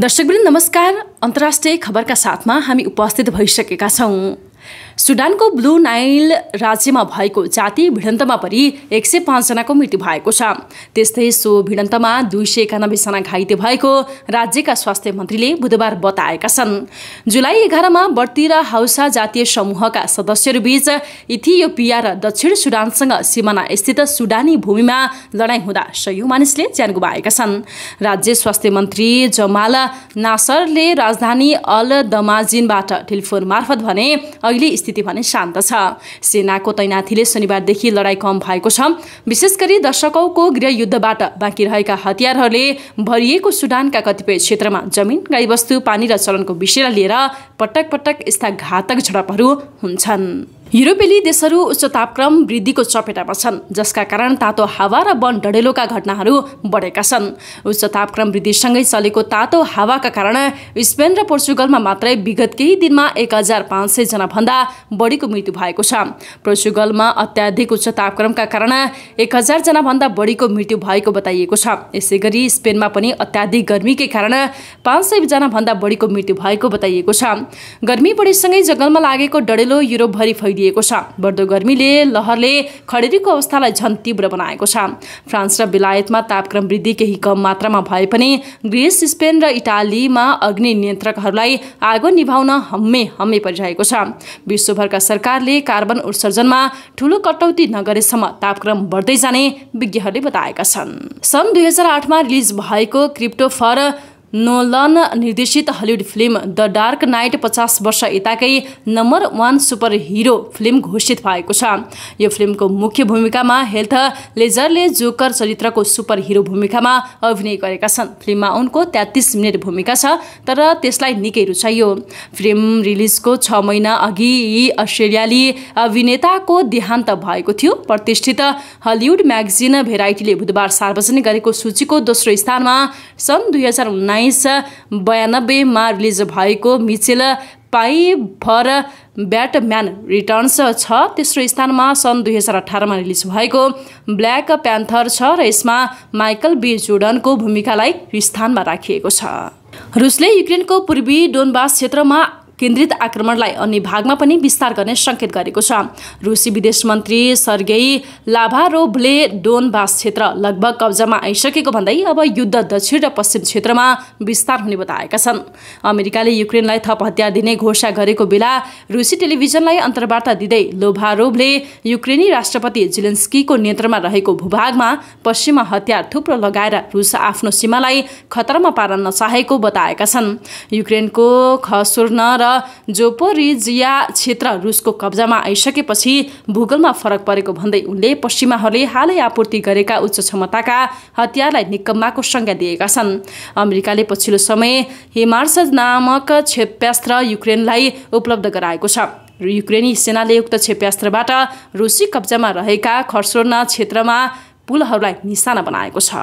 दर्शकवृन्द नमस्कार अन्तर्राष्ट्रिय खबरका साथमा हामी उपस्थित भइसकेका छौँ सुडानको ब्लू नाइल राज्यमा भएको जाति भिडन्तमा पनि एक सय पाँचजनाको मृत्यु भएको छ त्यस्तै सो भिडन्तमा दुई सय एकानब्बेजना घाइते भएको राज्यका स्वास्थ्य मन्त्रीले बुधबार बताएका छन् जुलाई एघारमा बर्ती र हाउसा जातीय समूहका सदस्यहरूबीच इथियोपिया र दक्षिण सुडानसँग सिमाना स्थित सुडानी भूमिमा लडाईँ हुँदा सयौँ मानिसले ज्यान गुमाएका छन् राज्य स्वास्थ्य मन्त्री जमाल नासरले राजधानी अल दमाजिनबाट टेलिफोन मार्फत भने अहिले स्थिति भने शान्त छ सेनाको तैनाथीले शनिबारदेखि लडाईँ कम भएको छ विशेष गरी दशकौको गृहयुद्धबाट बाँकी रहेका हतियारहरूले भरिएको सुडानका कतिपय क्षेत्रमा जमिन गाईवस्तु पानी र चलनको विषयलाई लिएर पटक पटक यस्ता घातक झडपहरू हुन्छन् युरोपेली देशहरू उच्च तापक्रम वृद्धिको चपेटामा छन् जसका कारण तातो हावा र वन डढेलोका घटनाहरू बढेका छन् उच्च तापक्रम वृद्धिसँगै चलेको तातो हावाका कारण स्पेन र पोर्चुगलमा मात्रै विगत केही दिनमा एक हजार पाँच सयजनाभन्दा बढीको मृत्यु भएको छ पोर्चुगलमा अत्याधिक उच्च तापक्रमका कारण एक हजारजनाभन्दा बढीको मृत्यु भएको बताइएको छ यसै गरी स्पेनमा पनि अत्याधिक गर्मीकै कारण पाँच सयजनाभन्दा बढीको मृत्यु भएको बताइएको छ गर्मी बढीसँगै जङ्गलमा लागेको डढेलो युरोपभरि फैलियो दिएको छ बढ्दो गर्मीले लहरले खडेरीको अवस्थालाई झन् तीव्र बनाएको छ फ्रान्स र बेलायतमा तापक्रम वृद्धि केही कम मात्रामा भए पनि ग्रिस स्पेन र इटालीमा अग्नि नियन्त्रकहरूलाई आगो निभाउन हम्मे हम्मे परिरहेको छ विश्वभरका सरकारले कार्बन उत्सर्जनमा ठूलो कटौती नगरेसम्म तापक्रम बढ्दै जाने विज्ञहरूले बताएका छन् सन् दुई हजार आठमा रिलिज भएको क्रिप्टो फर नोलन निर्देशित हलिउड फिल्म द डार्क नाइट पचास वर्ष यताकै नम्बर वान सुपर हिरो फिल्म घोषित भएको छ यो फिल्मको मुख्य भूमिकामा हेल्थ लेजरले जोकर चरित्रको सुपर हिरो भूमिकामा अभिनय गरेका छन् फिल्ममा उनको तेत्तिस मिनट भूमिका छ तर त्यसलाई निकै रुचाइयो फिल्म रिलिजको छ महिना अघि यी अस्ट्रेलियाली अभिनेताको देहान्त भएको थियो प्रतिष्ठित हलिउड म्यागजिन भेराइटीले बुधबार सार्वजनिक गरेको सूचीको दोस्रो स्थानमा सन् दुई हजार उन्नाइस बयानब्बेमा रिलिज भएको Michelle Pfeiffer Batman Returns छ तेस्रो स्थानमा सन् दुई हजार अठारमा रिलिज भएको ब्ल्याक प्यान्थर छ र यसमा माइकल बी जोर्डनको भूमिकालाई स्थानमा राखिएको छ रुसले युक्रेनको पूर्वी डोनबास क्षेत्रमा केन्द्रित आक्रमणलाई अन्य भागमा पनि विस्तार गर्ने सङ्केत गरेको छ रुसी विदेश मन्त्री सर्गेई लाभारोभले डोनबास क्षेत्र लगभग कब्जामा आइसकेको भन्दै अब युद्ध दक्षिण र पश्चिम क्षेत्रमा विस्तार हुने बताएका छन् अमेरिकाले युक्रेनलाई थप हतियार दिने घोषणा गरेको बेला रुसी टेलिभिजनलाई अन्तर्वार्ता दिँदै लोभारोभले युक्रेनी राष्ट्रपति जिलेन्स्कीको नियन्त्रणमा रहेको भूभागमा पश्चिममा हतियार थुप्रो लगाएर रुस आफ्नो सीमालाई खतरामा पार्न नचाहेको बताएका छन् युक्रेनको खसुर्न र जोपोरिजिया क्षेत्र रुसको कब्जामा आइसकेपछि भूगोलमा फरक परेको भन्दै उनले पश्चिमाहरूले हालै आपूर्ति गरेका उच्च क्षमताका हतियारलाई निकम्माको संज्ञा दिएका छन् अमेरिकाले पछिल्लो समय हिमार्स नामक क्षेप्यास्त्र युक्रेनलाई उपलब्ध गराएको छ युक्रेनी सेनाले उक्त क्षेप्यास्त्रबाट रुसी कब्जामा रहेका खर्सोना क्षेत्रमा पुलहरूलाई निशाना बनाएको छ